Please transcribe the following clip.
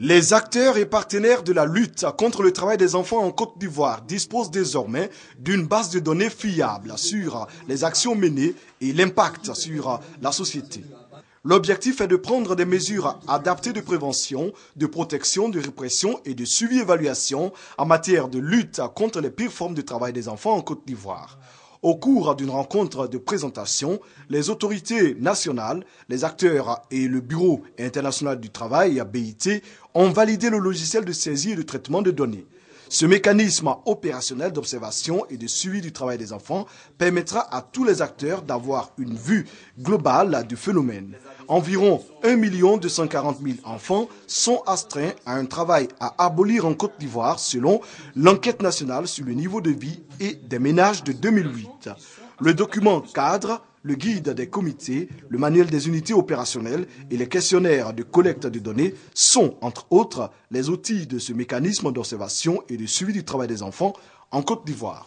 Les acteurs et partenaires de la lutte contre le travail des enfants en Côte d'Ivoire disposent désormais d'une base de données fiable sur les actions menées et l'impact sur la société. L'objectif est de prendre des mesures adaptées de prévention, de protection, de répression et de suivi-évaluation en matière de lutte contre les pires formes de travail des enfants en Côte d'Ivoire. Au cours d'une rencontre de présentation, les autorités nationales, les acteurs et le Bureau international du travail, BIT, ont validé le logiciel de saisie et de traitement de données. Ce mécanisme opérationnel d'observation et de suivi du travail des enfants permettra à tous les acteurs d'avoir une vue globale du phénomène. Environ 1 240 000 enfants sont astreints à un travail à abolir en Côte d'Ivoire selon l'enquête nationale sur le niveau de vie et des ménages de 2008. Le document cadre le guide des comités, le manuel des unités opérationnelles et les questionnaires de collecte de données sont, entre autres, les outils de ce mécanisme d'observation et de suivi du travail des enfants en Côte d'Ivoire.